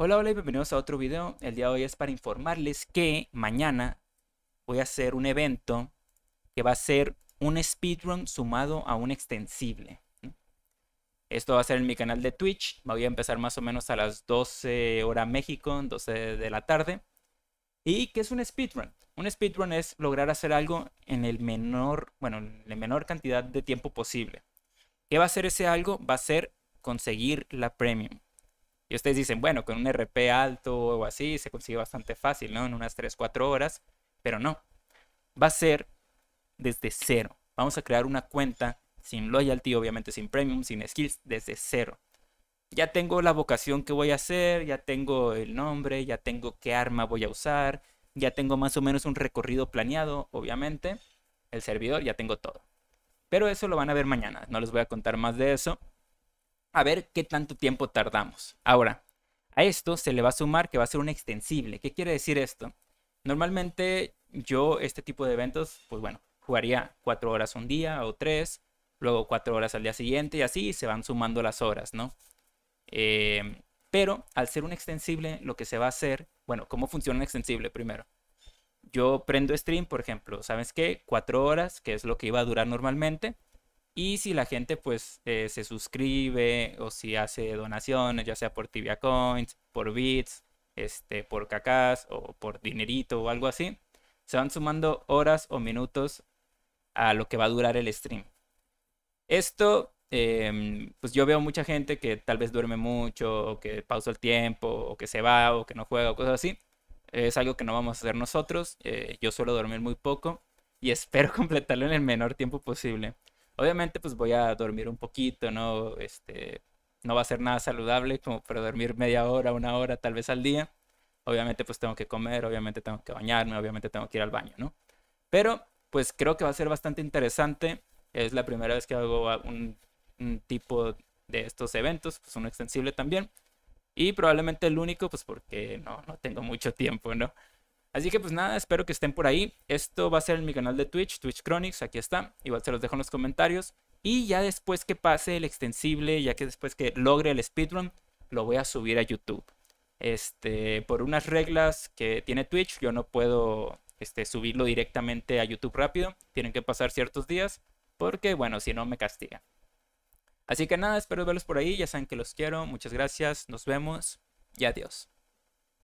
Hola, hola y bienvenidos a otro video. El día de hoy es para informarles que mañana voy a hacer un evento que va a ser un speedrun sumado a un extensible. Esto va a ser en mi canal de Twitch. Voy a empezar más o menos a las 12 horas México, 12 de la tarde. ¿Y qué es un speedrun? Un speedrun es lograr hacer algo en el menor, bueno, en la menor cantidad de tiempo posible. ¿Qué va a ser ese algo? Va a ser conseguir la premium. Y ustedes dicen, bueno, con un RP alto o así se consigue bastante fácil, ¿no? En unas 3, 4 horas, pero no. Va a ser desde cero. Vamos a crear una cuenta sin loyalty, obviamente sin premium, sin skills, desde cero. Ya tengo la vocación que voy a hacer, ya tengo el nombre, ya tengo qué arma voy a usar, ya tengo más o menos un recorrido planeado, obviamente, el servidor, ya tengo todo. Pero eso lo van a ver mañana, no les voy a contar más de eso a ver qué tanto tiempo tardamos. Ahora, a esto se le va a sumar que va a ser un extensible. ¿Qué quiere decir esto? Normalmente yo este tipo de eventos, pues bueno, jugaría cuatro horas un día o tres, luego cuatro horas al día siguiente y así se van sumando las horas, ¿no? Eh, pero al ser un extensible, lo que se va a hacer, bueno, ¿cómo funciona un extensible primero? Yo prendo stream, por ejemplo, ¿sabes qué? Cuatro horas, que es lo que iba a durar normalmente, y si la gente pues eh, se suscribe o si hace donaciones, ya sea por Tibia Coins, por Bits, este, por cacas o por dinerito o algo así, se van sumando horas o minutos a lo que va a durar el stream. Esto, em, pues yo veo mucha gente que tal vez duerme mucho, o que pausa el tiempo, o que se va, o que no juega, o cosas así. Es algo que no vamos a hacer nosotros. Eh, yo suelo dormir muy poco y espero completarlo en el menor tiempo posible. Obviamente, pues voy a dormir un poquito, ¿no? Este, no va a ser nada saludable, como, pero dormir media hora, una hora, tal vez al día. Obviamente, pues tengo que comer, obviamente tengo que bañarme, obviamente tengo que ir al baño, ¿no? Pero, pues creo que va a ser bastante interesante. Es la primera vez que hago un, tipo de estos eventos, pues uno extensible también. Y probablemente el único, pues porque no, no tengo mucho tiempo, ¿no? Así que pues nada, espero que estén por ahí. Esto va a ser en mi canal de Twitch, Twitch Chronics, aquí está. Igual se los dejo en los comentarios. Y ya después que pase el extensible, ya que después que logre el speedrun, lo voy a subir a YouTube. Este, por unas reglas que tiene Twitch, yo no puedo este, subirlo directamente a YouTube rápido. Tienen que pasar ciertos días, porque bueno, si no me castiga. Así que nada, espero verlos por ahí. Ya saben que los quiero. Muchas gracias, nos vemos y adiós.